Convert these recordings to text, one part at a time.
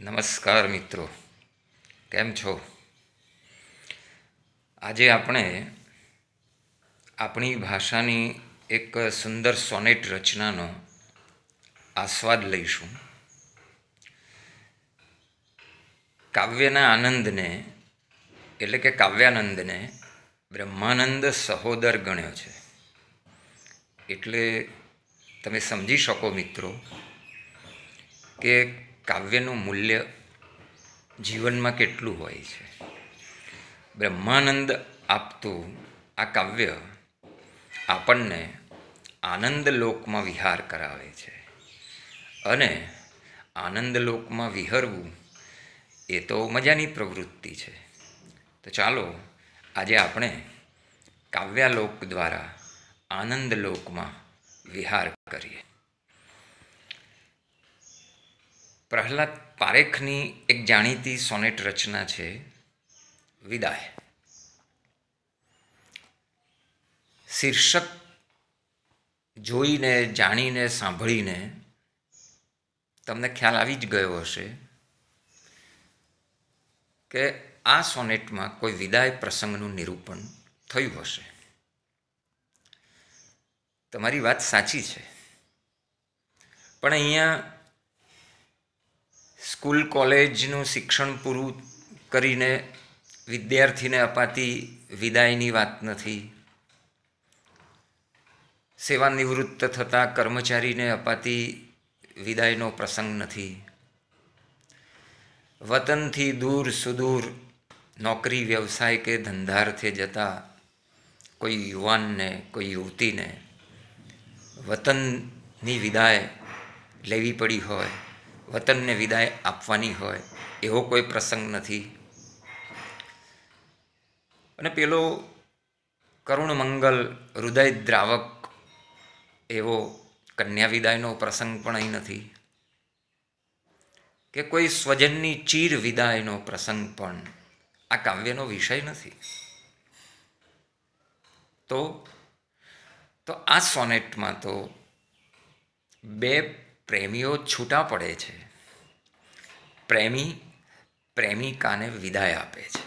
નમસ્કાર મિત્રો કેમ છો આજે આપણે આપણી ભાષાની એક સુંદર સોનેટ રચનાનો આસ્વાદ લઈશું કાવ્યના આનંદને એટલે કે કાવ્યાનંદને બ્રહ્માનંદ સહોદર ગણ્યો છે એટલે તમે સમજી શકો મિત્રો કે કાવ્યનું મૂલ્ય જીવનમાં કેટલું હોય છે બ્રહ્માનંદ આપતું આ કાવ્ય આપણને આનંદ લોકમાં વિહાર કરાવે છે અને આનંદ લોકમાં વિહરવું એ તો મજાની પ્રવૃત્તિ છે તો ચાલો આજે આપણે કાવ્યાલોક દ્વારા આનંદ લોકમાં વિહાર કરીએ પ્રહલાદ પારેખની એક જાણીતી સોનેટ રચના છે વિદાય શીર્ષક જોઈને જાણીને સાંભળીને તમને ખ્યાલ આવી જ ગયો હશે કે આ સોનેટમાં કોઈ વિદાય પ્રસંગનું નિરૂપણ થયું હશે તમારી વાત સાચી છે પણ અહીંયા સ્કૂલ કોલેજનું શિક્ષણ પૂરું કરીને વિદ્યાર્થીને અપાતી વિદાયની વાત નથી સેવાનિવૃત્ત થતા કર્મચારીને અપાતી વિદાયનો પ્રસંગ નથી વતનથી દૂર સુદૂર નોકરી વ્યવસાય કે ધંધાર્થે જતા કોઈ યુવાનને કોઈ યુવતીને વતનની વિદાય લેવી પડી હોય વતનને વિદાય આપવાની હોય એવો કોઈ પ્રસંગ નથી અને પેલો કરુણ મંગલ હૃદય દ્રાવક એવો કન્યા વિદાયનો પ્રસંગ પણ અહીં નથી કે કોઈ સ્વજનની ચીર વિદાયનો પ્રસંગ પણ આ કાવ્યનો વિષય નથી તો તો આ સોનેટમાં તો બે પ્રેમીઓ છૂટા પડે છે પ્રેમી પ્રેમિકાને વિદાય આપે છે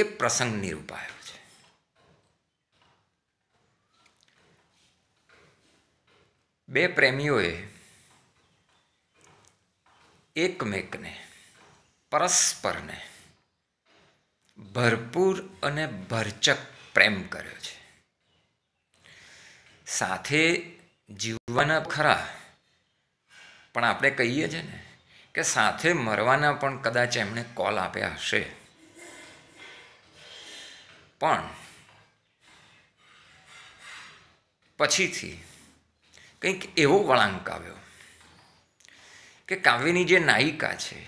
એ પ્રસંગ નિરૂપાયો છે બે પ્રેમીઓએ એકમેકને પરસ્પરને ભરપૂર અને ભરચક પ્રેમ કર્યો છે સાથે જીવવાના ખરા પણ આપણે કહીએ છીએ ને કે સાથે મરવાના પણ કદાચ એમણે કોલ આપ્યા હશે પણ પછીથી કંઈક એવો વળાંક આવ્યો કે કાવ્યની જે નાયિકા છે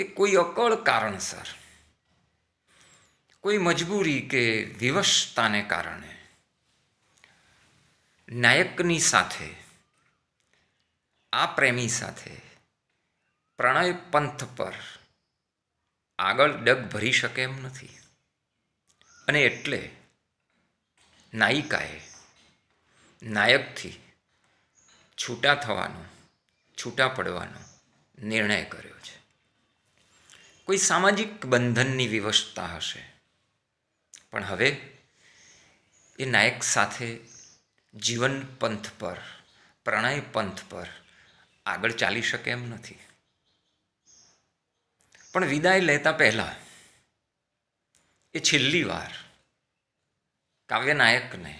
એ કોઈ અકળ કારણસર કોઈ મજબૂરી કે વિવશતાને કારણે નાયકની સાથે આ પ્રેમી સાથે પ્રણય પંથ પર આગળ ડગ ભરી શકે એમ નથી અને એટલે નાયિકાએ નાયકથી છૂટા થવાનો છૂટા પડવાનો નિર્ણય કર્યો છે કોઈ સામાજિક બંધનની વિવશતા હશે પણ હવે એ નાયક સાથે જીવન પંથ પર પ્રણય પંથ પર આગળ ચાલી શકે એમ નથી પણ વિદાય લેતા પહેલાં એ છેલ્લી વાર કાવ્ય નાયકને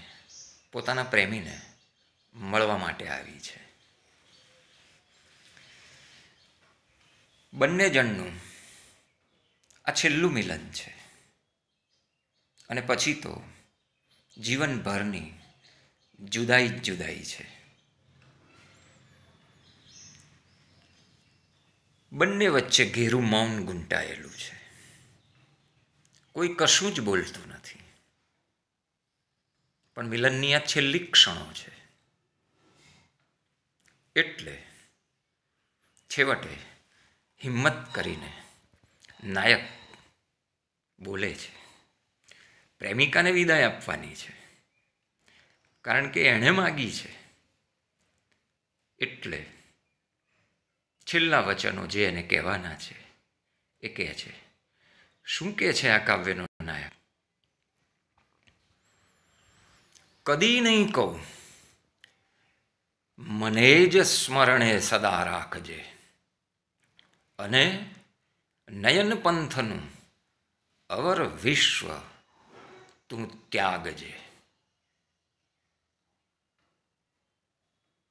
પોતાના પ્રેમીને મળવા માટે આવી છે બંને જણનું આ છેલ્લું મિલન છે અને પછી તો જીવનભરની જુદાઈ જ જુદાઈ છે બંને વચ્ચે ઘેરું મૌન ગુંટાયેલું છે કોઈ કશું જ બોલતું નથી પણ મિલનની આ છેલ્લી ક્ષણો છે એટલે છેવટે હિંમત કરીને નાયક બોલે છે પ્રેમિકાને વિદાય આપવાની છે કારણ કે એણે માગી છે એટલે છેલ્લા વચનો જે એને કહેવાના છે એ કહે છે શું કહે છે આ કાવ્યનો નાયક કદી નહીં કહું મને જ સ્મરણે સદા રાખજે અને નયનપંથનું અવર વિશ્વ તું ત્યાગજે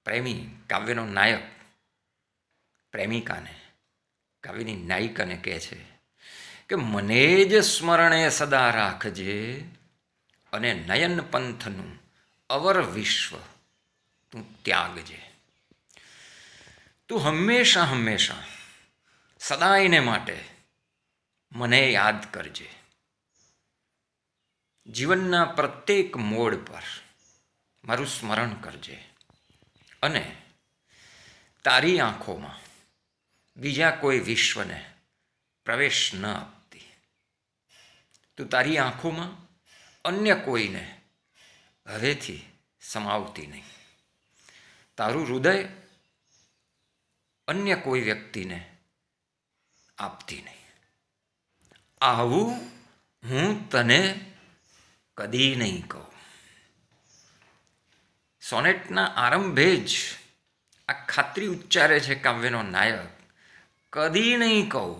પ્રેમી કાવ્યનો નાયક પ્રેમિકાને કાવ્યની નાયિકાને કહે છે કે મને જ સ્મરણે સદા રાખજે અને નયન પંથનું અવર વિશ્વ તું ત્યાગજે તું હંમેશા હંમેશા સદાયને માટે મને યાદ કરજે જીવનના પ્રત્યેક મોડ પર મારું સ્મરણ કરજે અને તારી આંખોમાં બીજા કોઈ વિશ્વને પ્રવેશ ન આપતી તું તારી આંખોમાં અન્ય કોઈને હવેથી સમાવતી નહીં તારું હૃદય અન્ય કોઈ વ્યક્તિને આપતી નહીં આવું હું તને કદી નહીં કહું સોનેટના આરંભે જ આ ખાતરી ઉચ્ચારે છે કાવ્યનો નાયક કદી નહીં કહું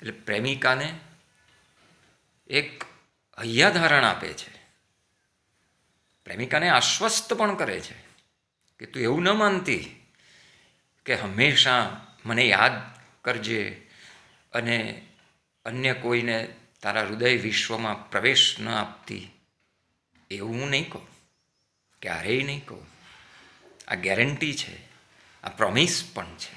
એટલે પ્રેમિકાને એક હૈયાધારણ આપે છે પ્રેમિકાને આશ્વસ્ત પણ કરે છે કે તું એવું ન માનતી કે હંમેશા મને યાદ કરજે અને અન્ય કોઈને તારા હૃદય વિશ્વમાં પ્રવેશ ન આપતી એવું હું નહીં કહું ક્યારેય નહીં કહું આ ગેરંટી છે આ પ્રોમિસ પણ છે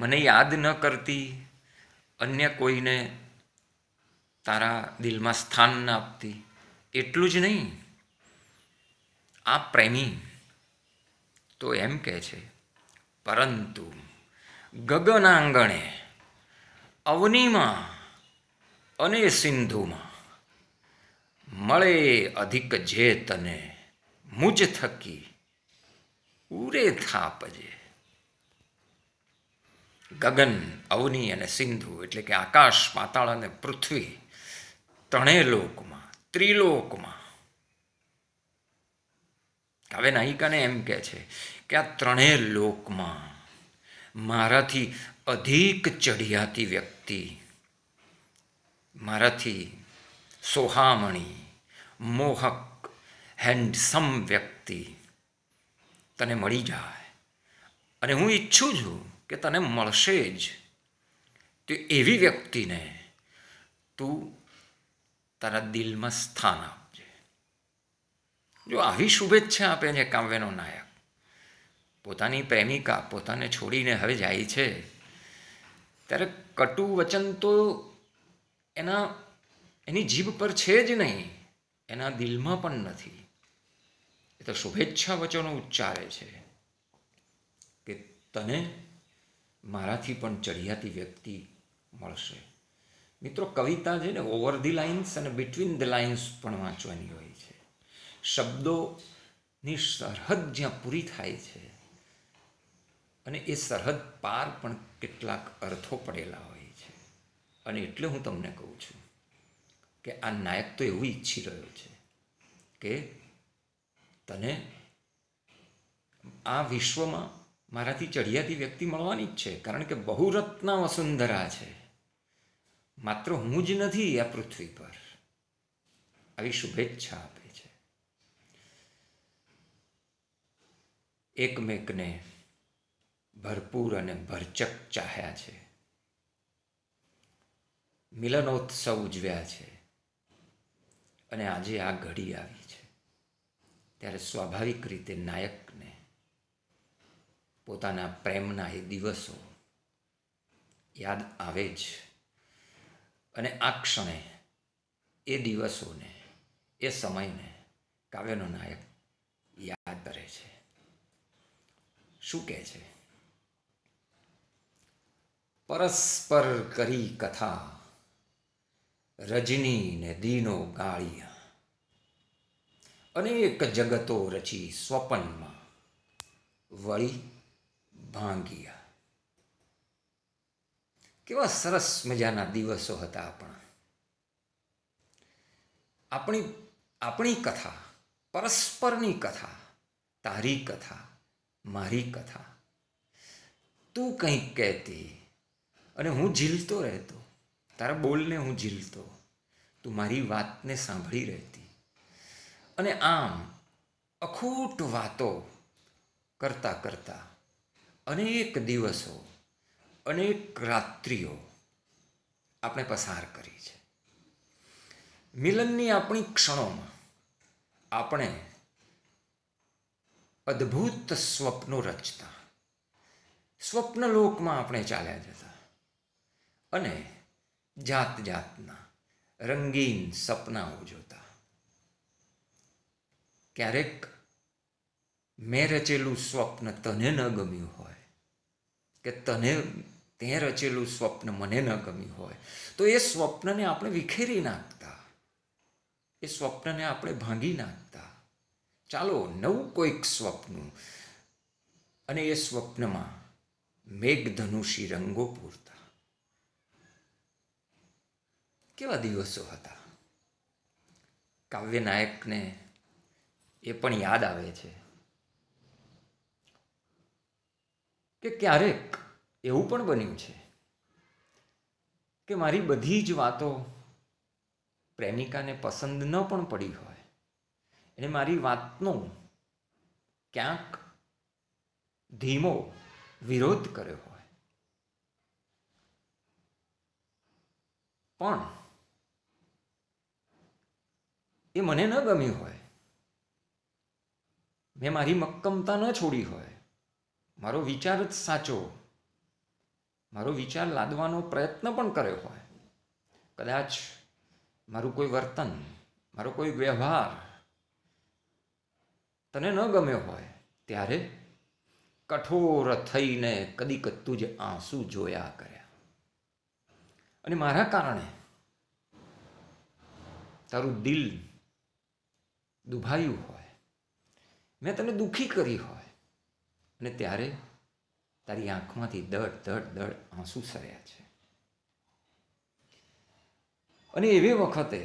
મને યાદ ન કરતી અન્ય કોઈને તારા દિલમાં સ્થાન ન આપતી એટલું જ નહીં આ પ્રેમી તો એમ કહે છે પરંતુ આંગણે અવનીમાં અને સિંધુમાં મળે અધિક જે તને મુજ થકી ઉરે થાપજે ગગન અવની અને સિંધુ એટલે કે આકાશ પાતાળ અને પૃથ્વી ત્રણે લોકમાં ત્રિલોકમાં હવે નાયિકાને એમ કહે છે કે આ ત્રણેય લોકમાં મારાથી અધિક ચઢિયાતી વ્યક્તિ મારાથી સોહામણી મોહક હેન્ડસમ વ્યક્તિ તને મળી જાય અને હું ઈચ્છું છું કે તને મળશે જ તો એવી વ્યક્તિને તું તારા દિલમાં સ્થાન આપજે જો આવી શુભેચ્છા આપે છે કાવ્યનો નાયક પોતાની પ્રેમિકા પોતાને છોડીને હવે જાય છે ત્યારે કટુ વચન તો એના એની જીભ પર છે જ નહીં એના દિલમાં પણ નથી એ તો શુભેચ્છા વચનો ઉચ્ચારે છે કે તને મારાથી પણ ચઢિયાતી વ્યક્તિ મળશે મિત્રો કવિતા છે ને ઓવર ધી લાઇન્સ અને બિટવીન ધ લાઇન્સ પણ વાંચવાની હોય છે શબ્દોની સરહદ જ્યાં પૂરી થાય છે અને એ સરહદ પાર પણ કેટલાક અર્થો પડેલા હોય છે અને એટલે હું તમને કહું છું કે આ નાયક તો એવું ઈચ્છી રહ્યો છે કે તને આ વિશ્વમાં મારાથી ચડિયાતી વ્યક્તિ મળવાની જ છે કારણ કે બહુ બહુરત્ના વસુંધરા છે માત્ર હું જ નથી આ પૃથ્વી પર આવી શુભેચ્છા આપે છે એકમેકને ભરપૂર અને ભરચક ચાહ્યા છે મિલનોત્સવ ઉજવ્યા છે અને આજે આ ઘડી આવી ત્યારે સ્વાભાવિક રીતે નાયકને પોતાના પ્રેમના એ દિવસો યાદ આવે જ અને આ ક્ષણે એ દિવસોને એ સમયને કાવ્યનો નાયક યાદ કરે છે શું કહે છે પરસ્પર કરી કથા રજની ને દીનો ગાળિયા અનેક જગતો રચી સ્વપનમાં વળી ભાંગ્યા કેવા સરસ મજાના દિવસો હતા આપણા આપણી આપણી કથા પરસ્પરની કથા તારી કથા મારી કથા તું કંઈક કહેતી અને હું ઝીલતો રહેતો તારા બોલને હું ઝીલતો તું મારી વાતને સાંભળી રહેતી અને આમ અખૂટ વાતો કરતાં કરતાં અનેક દિવસો અનેક રાત્રિઓ આપણે પસાર કરી છે મિલનની આપણી ક્ષણોમાં આપણે અદ્ભુત સ્વપ્નો રચતા સ્વપ્નલોકમાં આપણે ચાલ્યા જતા અને જાત જાતના રંગીન સપનાઓ જોતા ક્યારેક મેં રચેલું સ્વપ્ન તને ન ગમ્યું હોય કે તને તે રચેલું સ્વપ્ન મને ન ગમ્યું હોય તો એ સ્વપ્નને આપણે વિખેરી નાખતા એ સ્વપ્નને આપણે ભાંગી નાખતા ચાલો નવું કોઈક સ્વપ્ન અને એ સ્વપ્નમાં મેઘધનુષી રંગો પૂરતા કેવા દિવસો હતા કાવ્ય નાયકને એ પણ યાદ આવે છે કે ક્યારેક એવું પણ બન્યું છે કે મારી બધી જ વાતો પ્રેમિકાને પસંદ ન પણ પડી હોય એને મારી વાતનો ક્યાંક ધીમો વિરોધ કર્યો હોય પણ એ મને ન ગમ્યું હોય મેં મારી મક્કમતા ન છોડી હોય મારો વિચાર જ સાચો મારો વિચાર લાદવાનો પ્રયત્ન પણ કર્યો હોય કદાચ મારું કોઈ વર્તન મારો કોઈ વ્યવહાર તને ન ગમ્યો હોય ત્યારે કઠોર થઈને કદી કદું જ આંસુ જોયા કર્યા અને મારા કારણે તારું દિલ દુભાયું હોય મેં તને દુઃખી કરી હોય અને ત્યારે તારી આંખમાંથી દડ દડ દડ આંસુ સર્યા છે અને એવી વખતે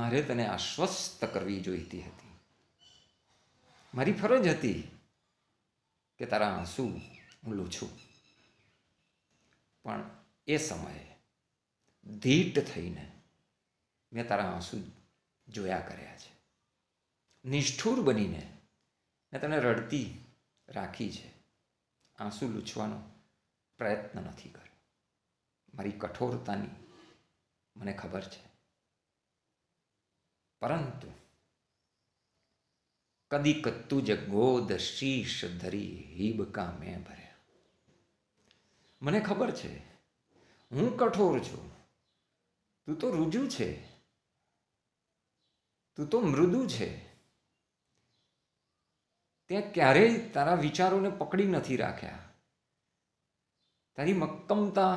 મારે તને આશ્વસ્ત કરવી જોઈતી હતી મારી ફરજ હતી કે તારા આંસુ હું લૂછું પણ એ સમયે ધીટ થઈને મેં તારા આંસુ જોયા કર્યા છે નિષ્ઠુર બનીને મેં તને રડતી રાખી છે આંસુ લૂછવાનો પ્રયત્ન નથી કર્યો મારી કઠોરતાની મને ખબર છે પરંતુ કદી કત્તુ જગોદ શીશ ધરી હિબકા મેં ભર્યા મને ખબર છે હું કઠોર છું તું તો રુજુ છે તું તો મૃદુ છે તે ક્યારેય તારા વિચારોને પકડી નથી રાખ્યા તારી મક્કમતા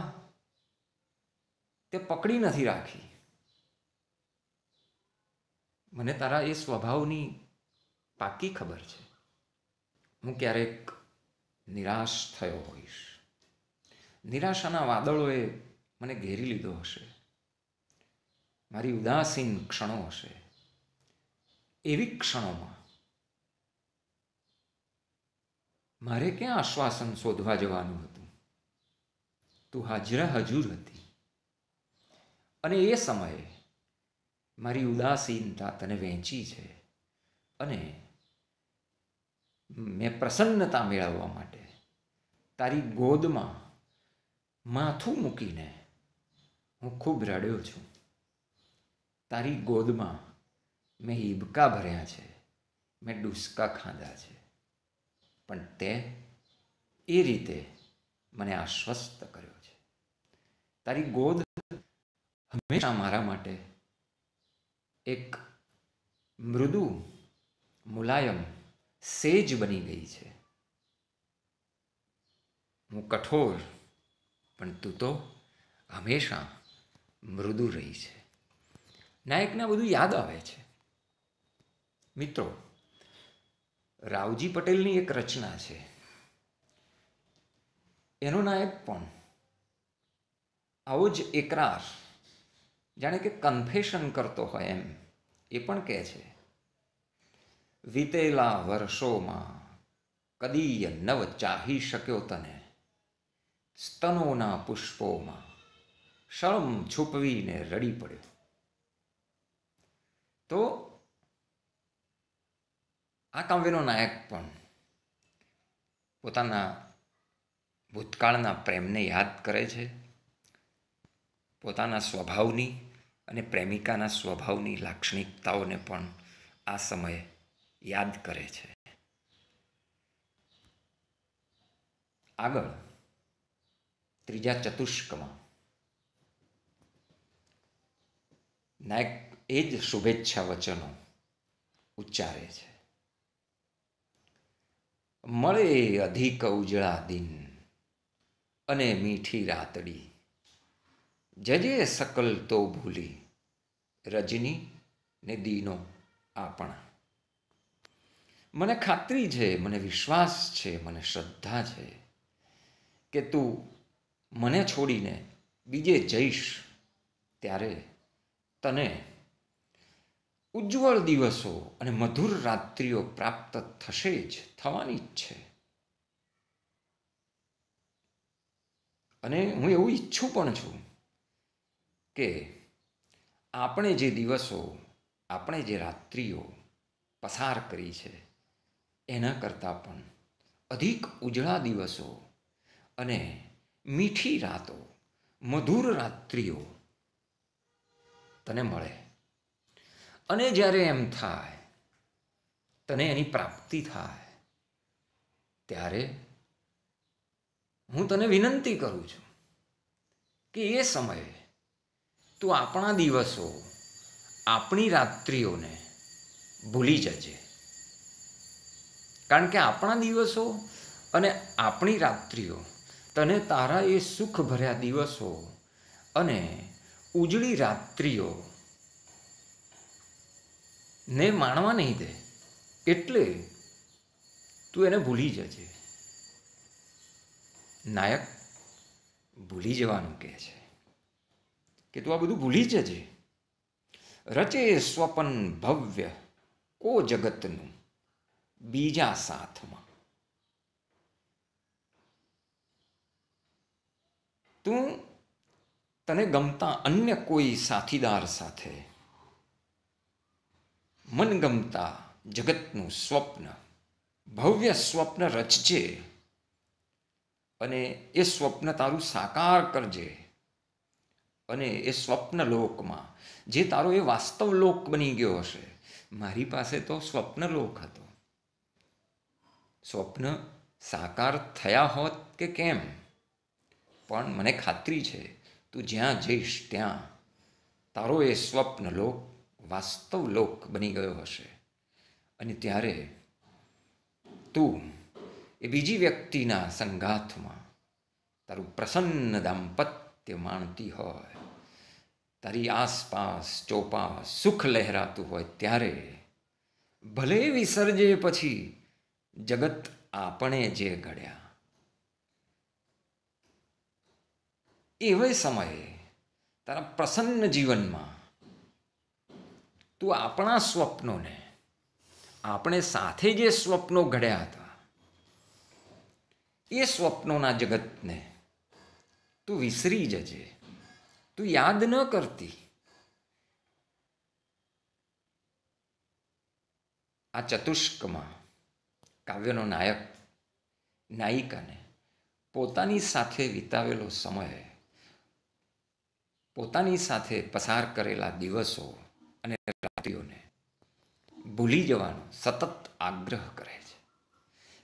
તે પકડી નથી રાખી મને તારા એ સ્વભાવની પાકી ખબર છે હું ક્યારેક નિરાશ થયો હોઈશ નિરાશાના વાદળોએ મને ઘેરી લીધો હશે મારી ઉદાસીન ક્ષણો હશે એવી ક્ષણોમાં મારે ક્યાં આશ્વાસન શોધવા જવાનું હતું તું હાજરા હજુર હતી અને એ સમયે મારી ઉદાસીનતા તને વહેંચી છે અને મેં પ્રસન્નતા મેળવવા માટે તારી ગોદમાં માથું મૂકીને હું ખૂબ રડ્યો છું તારી ગોદમાં મેં હિબકા ભર્યા છે મેં ડુસકા ખાધા છે પણ તે એ રીતે મને આશ્વસ્ત કર્યો છે તારી ગોદ હંમેશા મારા માટે એક મૃદુ મુલાયમ સેજ બની ગઈ છે હું કઠોર પણ તું તો હંમેશા મૃદુ રહી છે નાયકને બધું યાદ આવે છે મિત્રો રાવજી પટેલની એક રચના છે એનો નાયક પણ આવો જ એકરાર જાણે કે કન્ફેશન કરતો હોય એમ એ પણ કહે છે વીતેલા વર્ષોમાં કદીય નવ ચાહી શક્યો તને સ્તનોના પુષ્પોમાં શળમ છુપવીને રડી પડ્યો તો આ કાવ્યનો નાયક પણ પોતાના ભૂતકાળના પ્રેમને યાદ કરે છે પોતાના સ્વભાવની અને પ્રેમિકાના સ્વભાવની લાક્ષણિકતાઓને પણ આ સમયે યાદ કરે છે આગળ ત્રીજા ચતુષ્કમાં નાયક એ જ શુભેચ્છા વચનો ઉચ્ચારે છે મળે અધિક ઉજળા દિન અને મીઠી રાતડી જજે સકલ તો ભૂલી રજની ને દીનો આપણા મને ખાતરી છે મને વિશ્વાસ છે મને શ્રદ્ધા છે કે તું મને છોડીને બીજે જઈશ ત્યારે તને ઉજ્જવળ દિવસો અને મધુર રાત્રિઓ પ્રાપ્ત થશે જ થવાની જ છે અને હું એવું ઈચ્છું પણ છું કે આપણે જે દિવસો આપણે જે રાત્રિઓ પસાર કરી છે એના કરતાં પણ અધિક ઉજળા દિવસો અને મીઠી રાતો મધુર રાત્રિઓ તને મળે અને જ્યારે એમ થાય તને એની પ્રાપ્તિ થાય ત્યારે હું તને વિનંતી કરું છું કે એ સમયે તું આપણા દિવસો આપણી રાત્રિઓને ભૂલી જજે કારણ કે આપણા દિવસો અને આપણી રાત્રિઓ તને તારા એ સુખભર્યા દિવસો અને ઉજળી રાત્રિઓ ને માણવા નહીં દે એટલે તું એને ભૂલી જજે નાયક ભૂલી જવાનું કહે છે કે તું આ બધું ભૂલી જજે રચે સ્વપન ભવ્ય કો જગતનું બીજા સાથમાં તું તને ગમતા અન્ય કોઈ સાથીદાર સાથે મનગમતા જગતનું સ્વપ્ન ભવ્ય સ્વપ્ન રચજે અને એ સ્વપ્ન તારું સાકાર કરજે અને એ સ્વપ્ન લોકમાં જે તારો એ વાસ્તવ લોક બની ગયો હશે મારી પાસે તો સ્વપ્ન લોક હતો સ્વપ્ન સાકાર થયા હોત કે કેમ પણ મને ખાતરી છે તું જ્યાં જઈશ ત્યાં તારો એ સ્વપ્ન લોક વાસ્તવ લોક બની ગયો હશે અને ત્યારે તું એ બીજી વ્યક્તિના સંગાથમાં તારું પ્રસન્ન દાંપત્ય માણતી હોય તારી આસપાસ ચોપાસ સુખ લહેરાતું હોય ત્યારે ભલે વિસર્જે પછી જગત આપણે જે ઘડ્યા એવે સમયે તારા પ્રસન્ન જીવનમાં તો આપણા સ્વપ્નોને આપણે સાથે જે સ્વપ્નો ઘડ્યા હતા એ સ્વપ્નોના જગતને તું વિસરી જજે તું યાદ ન કરતી આ ચતુષ્કમાં કાવ્યનો નાયક નાયિકાને પોતાની સાથે વિતાવેલો સમય પોતાની સાથે પસાર કરેલા દિવસો અને રાતીઓને ભૂલી જવાનો સતત આગ્રહ કરે છે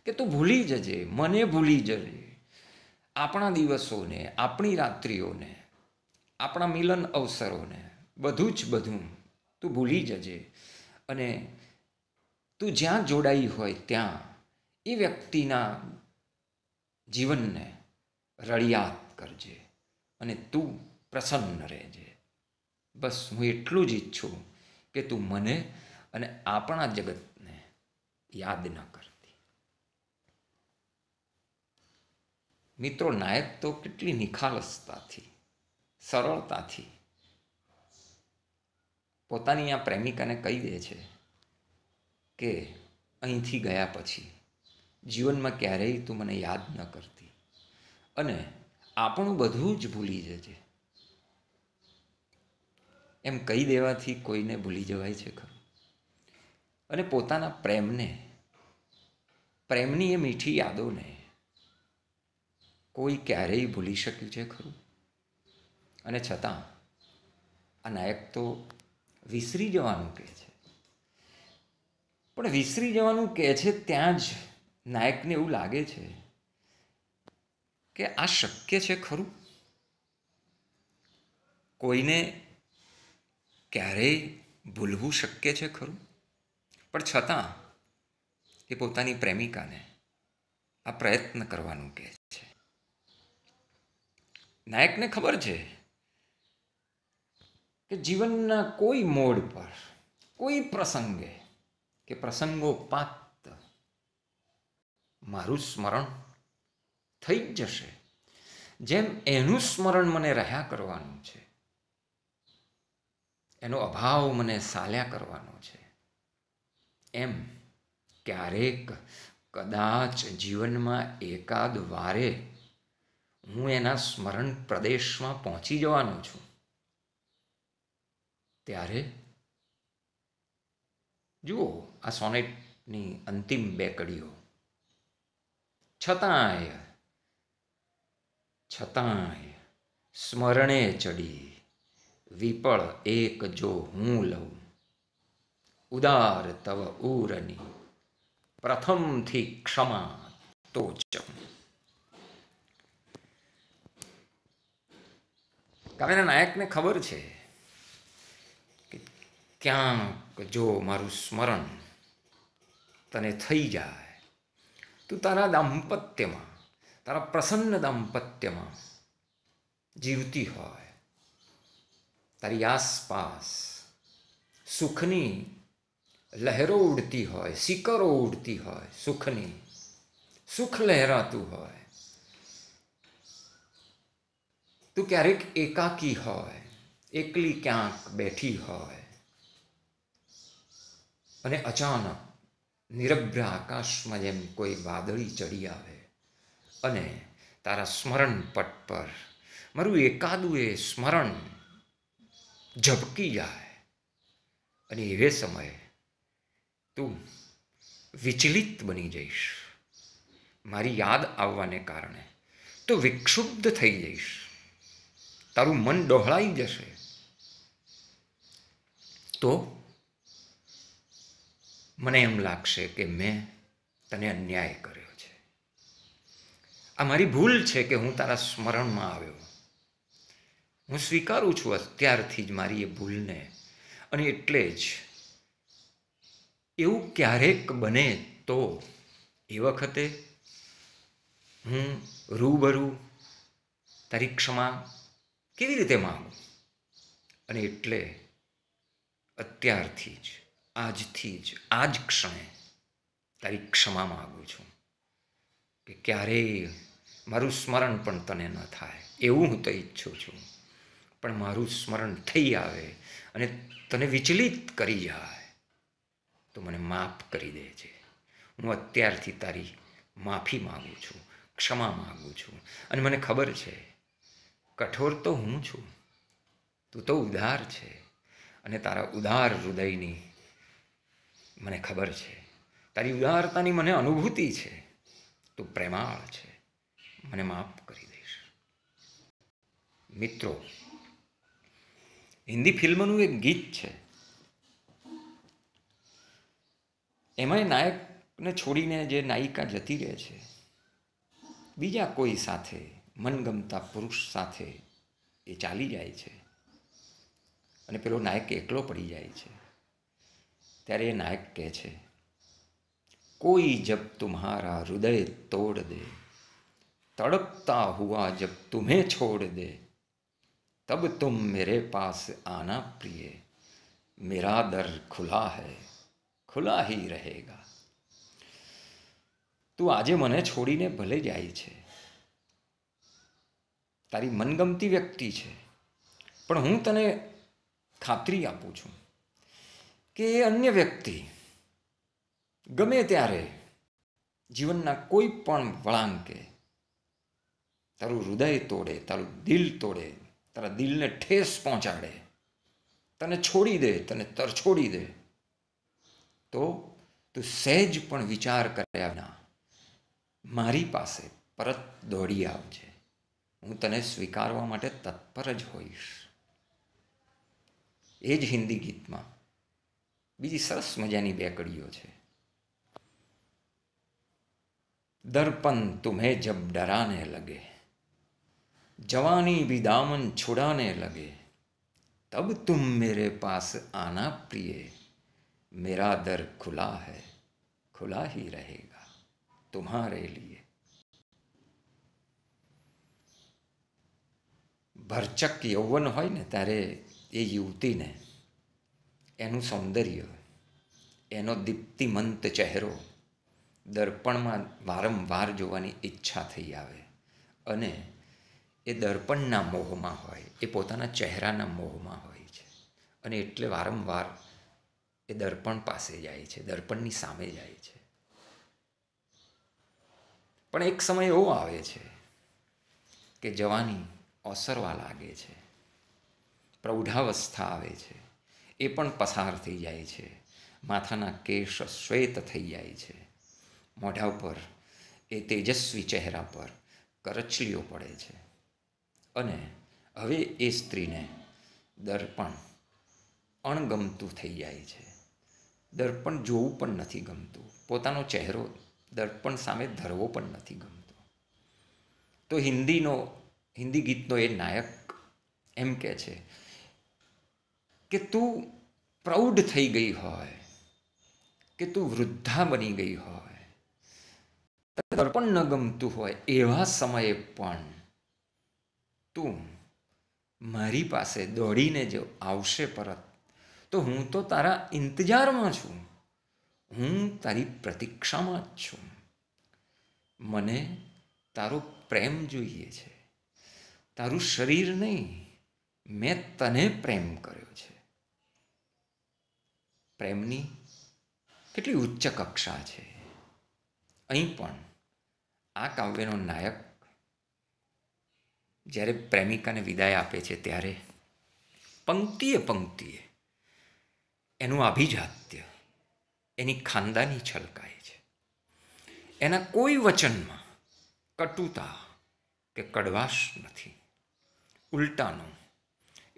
કે તું ભૂલી જજે મને ભૂલી જજે આપણા દિવસોને આપણી રાત્રિઓને આપણા મિલન અવસરોને બધું જ બધું તું ભૂલી જજે અને તું જ્યાં જોડાઈ હોય ત્યાં એ વ્યક્તિના જીવનને રળિયાત કરજે અને તું પ્રસન્ન રહેજે બસ હું એટલું જ ઈચ્છું કે તું મને અને આપણા જગતને યાદ ન કરતી મિત્રો નાયક તો કેટલી નિખાલસતાથી સરળતાથી પોતાની આ પ્રેમિકાને કહી દે છે કે અહીંથી ગયા પછી જીવનમાં ક્યારેય તું મને યાદ ન કરતી અને આપણું બધું જ ભૂલી જજે એમ કહી દેવાથી કોઈને ભૂલી જવાય છે ખરું અને પોતાના પ્રેમને પ્રેમની એ મીઠી યાદોને કોઈ ક્યારેય ભૂલી શક્યું છે ખરું અને છતાં આ નાયક તો વિસરી જવાનું કહે છે પણ વિસરી જવાનું કહે છે ત્યાં જ નાયકને એવું લાગે છે કે આ શક્ય છે ખરું કોઈને ક્યારેય ભૂલવું શક્ય છે ખરું પણ છતાં એ પોતાની પ્રેમિકાને આ પ્રયત્ન કરવાનું કહે છે નાયકને ખબર છે કે જીવનના કોઈ મોડ પર કોઈ પ્રસંગે કે પ્રસંગોપાત મારું સ્મરણ થઈ જ જશે જેમ એનું સ્મરણ મને રહ્યા કરવાનું છે એનો અભાવ મને સાલ્યા કરવાનો છે એમ ક્યારેક કદાચ જીવનમાં એકાદ વારે હું એના સ્મરણ પ્રદેશમાં પહોંચી જવાનો છું ત્યારે જુઓ આ સોનેટની અંતિમ બે કડીઓ છતાંય છતાંય સ્મરણે ચડી વિપળ એક જો હું લઉં ઉદાર તવ ઉરની પ્રથમથી ક્ષમા તો જ કાવ્યના નાયકને ખબર છે કે ક્યાંક જો મારું સ્મરણ તને થઈ જાય તું તારા દાંપત્યમાં તારા પ્રસન્ન દાંપત્યમાં જીવતી હોય તારી આસપાસ સુખની લહેરો ઉડતી હોય શિકરો ઉડતી હોય સુખની સુખ લહેરાતું હોય તું ક્યારેક એકાકી હોય એકલી ક્યાંક બેઠી હોય અને અચાનક નિરભ્ર આકાશમાં જેમ કોઈ વાદળી ચડી આવે અને તારા સ્મરણ પટ પર મારું એકાદું એ સ્મરણ ઝબકી જાય અને એવે સમયે તું વિચલિત બની જઈશ મારી યાદ આવવાને કારણે તું વિક્ષુબ્ધ થઈ જઈશ તારું મન ડોહળાઈ જશે તો મને એમ લાગશે કે મેં તને અન્યાય કર્યો છે આ મારી ભૂલ છે કે હું તારા સ્મરણમાં આવ્યો હું સ્વીકારું છું અત્યારથી જ મારી એ ભૂલને અને એટલે જ એવું ક્યારેક બને તો એ વખતે હું રૂબરૂ તારી ક્ષમા કેવી રીતે માગું અને એટલે અત્યારથી જ આજથી જ આ જ ક્ષણે તારી ક્ષમા માગું છું કે ક્યારેય મારું સ્મરણ પણ તને ન થાય એવું હું તો ઈચ્છું છું પણ મારું સ્મરણ થઈ આવે અને તને વિચલિત કરી જાય તો મને માફ કરી દે છે હું અત્યારથી તારી માફી માગું છું ક્ષમા માગું છું અને મને ખબર છે કઠોર તો હું છું તું તો ઉદાર છે અને તારા ઉદાર હૃદયની મને ખબર છે તારી ઉદારતાની મને અનુભૂતિ છે તું પ્રેમાળ છે મને માફ કરી દઈશ મિત્રો હિન્દી ફિલ્મનું એક ગીત છે એમાં નાયકને છોડીને જે નાયિકા જતી રહે છે બીજા કોઈ સાથે મનગમતા પુરુષ સાથે એ ચાલી જાય છે અને પેલો નાયક એકલો પડી જાય છે ત્યારે એ નાયક કહે છે કોઈ જબ તુમ્હારા હૃદય તોડ દે તડપતા હુઆ જબ તુમે છોડ દે तब तुम मेरे पास आना प्रिय मेरा दर खुला है ખુલા હી રહેગા તું આજે મને છોડીને ભલે જાય છે તારી મનગમતી વ્યક્તિ છે પણ હું તને ખાતરી આપું છું કે એ અન્ય વ્યક્તિ ગમે ત્યારે જીવનના કોઈ પણ વળાંકે તારું હૃદય તોડે તારું દિલ તોડે તારા દિલને ઠેસ પહોંચાડે તને છોડી દે તને તર છોડી દે તો તું સહેજ પણ વિચાર કર્યા ના મારી પાસે પરત દોડી આવજે હું તને સ્વીકારવા માટે તત્પર જ હોઈશ એ જ હિન્દી ગીતમાં બીજી સરસ મજાની બે કડીઓ છે દર્પણ તુમે જબ ડરાને લગે જવાની भी दामन छुड़ाने लगे तब तुम मेरे पास आना प्रिय मेरा दर खुला है खुला ही रहेगा तुम्हारे लिए ભરચક યૌવન હોય ને ત્યારે એ યુવતીને એનું સૌંદર્ય એનો દીપ્તિમંત ચહેરો દર્પણમાં વારંવાર જોવાની ઈચ્છા થઈ આવે અને એ દર્પણના મોહમાં હોય એ પોતાના ચહેરાના મોહમાં હોય છે અને એટલે વારંવાર એ દર્પણ પાસે જાય છે દર્પણની સામે જાય છે પણ એક સમય એવો આવે છે કે જવાની ઓસરવા લાગે છે પ્રૌઢાવસ્થા આવે છે એ પણ પસાર થઈ જાય છે માથાના કેશ શ્વેત થઈ જાય છે મોઢા ઉપર એ તેજસ્વી ચહેરા પર કરચલીઓ પડે છે અને હવે એ સ્ત્રીને દર્પણ અણગમતું થઈ જાય છે દર્પણ જોવું પણ નથી ગમતું પોતાનો ચહેરો દર્પણ સામે ધરવો પણ નથી ગમતો તો હિન્દીનો હિન્દી ગીતનો એ નાયક એમ કહે છે કે તું પ્રૌઢ થઈ ગઈ હોય કે તું વૃદ્ધા બની ગઈ હોય દર્પણ ન ગમતું હોય એવા સમયે પણ તું મારી પાસે દોડીને જો આવશે પરત તો હું તો તારા ઇંતજારમાં છું હું તારી પ્રતીક્ષામાં જ છું મને તારો પ્રેમ જોઈએ છે તારું શરીર નહીં મેં તને પ્રેમ કર્યો છે પ્રેમની કેટલી ઉચ્ચ કક્ષા છે અહીં પણ આ કાવ્યનો નાયક જ્યારે પ્રેમિકાને વિદાય આપે છે ત્યારે પંક્તિએ પંક્તિએ એનું આભિજાત્ય એની ખાનદાની છલકાય છે એના કોઈ વચનમાં કટુતા કે કડવાશ નથી ઉલટાનો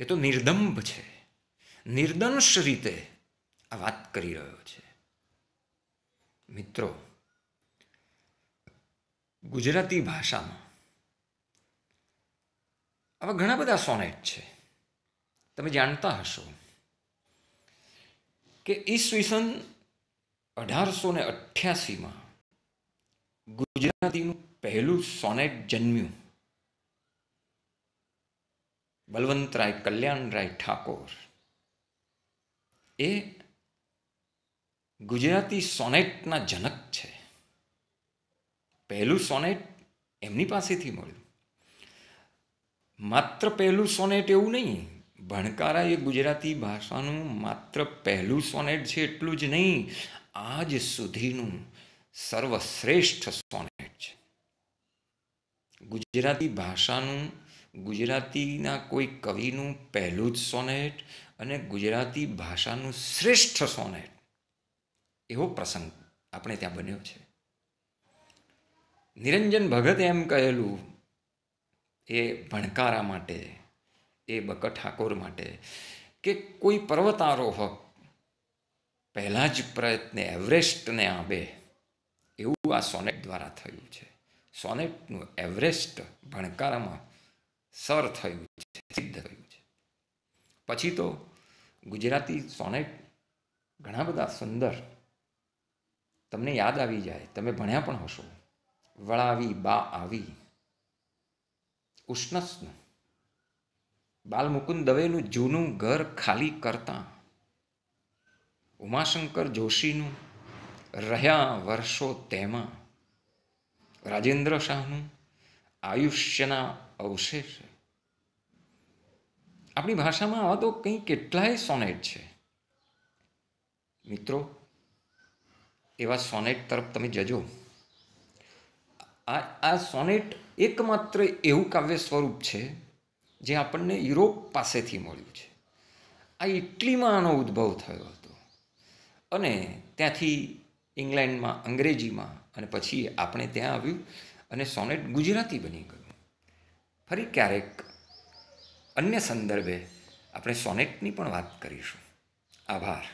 એ તો નિર્દંભ છે નિર્દંશ રીતે આ વાત કરી રહ્યો છે મિત્રો ગુજરાતી ભાષામાં આવા ઘણા બધા સોનેટ છે તમે જાણતા હશો કે ઈસવીસન અઢારસો ને અઠ્યાસીમાં ગુજરાતીનું પહેલું સોનેટ જન્મ્યું બલવંતરાય કલ્યાણરાય ઠાકોર એ ગુજરાતી સોનેટના જનક છે પહેલું સોનેટ એમની પાસેથી મળ્યું માત્ર પહેલું સોનેટ એવું નહીં ભણકારા એ ગુજરાતી ભાષાનું માત્ર પહેલું સોનેટ છે એટલું જ નહીં આજ સુધીનું સર્વશ્રેષ્ઠ સોનેટ છે ગુજરાતી ભાષાનું ગુજરાતીના કોઈ કવિનું પહેલું જ સોનેટ અને ગુજરાતી ભાષાનું શ્રેષ્ઠ સોનેટ એવો પ્રસંગ આપણે ત્યાં બન્યો છે નિરંજન ભગતે એમ કહેલું એ ભણકારા માટે એ બક ઠાકોર માટે કે કોઈ પર્વતારોહક પહેલાં જ પ્રયત્ને એવરેસ્ટને આંબે એવું આ સોનેટ દ્વારા થયું છે સોનેટનું એવરેસ્ટ ભણકારામાં સર થયું છે સિદ્ધ થયું છે પછી તો ગુજરાતી સોનેટ ઘણા બધા સુંદર તમને યાદ આવી જાય તમે ભણ્યા પણ હશો વળાવી બા આવી ઉષ્ણસનું બાલમુકુંદ દવેનું જૂનું ઘર ખાલી કરતાં ઉમાશંકર જોશીનું રહ્યા વર્ષો તેમાં રાજેન્દ્ર શાહનું આયુષ્યના અવશેષ આપણી ભાષામાં આવા તો કંઈ કેટલાય સોનેટ છે મિત્રો એવા સોનેટ તરફ તમે જજો આ આ સોનેટ એકમાત્ર એવું કાવ્ય સ્વરૂપ છે જે આપણને યુરોપ પાસેથી મળ્યું છે આ ઇટલીમાં આનો ઉદ્ભવ થયો હતો અને ત્યાંથી ઇંગ્લેન્ડમાં અંગ્રેજીમાં અને પછી આપણે ત્યાં આવ્યું અને સોનેટ ગુજરાતી બની ગયું ફરી ક્યારેક અન્ય સંદર્ભે આપણે સોનેટની પણ વાત કરીશું આભાર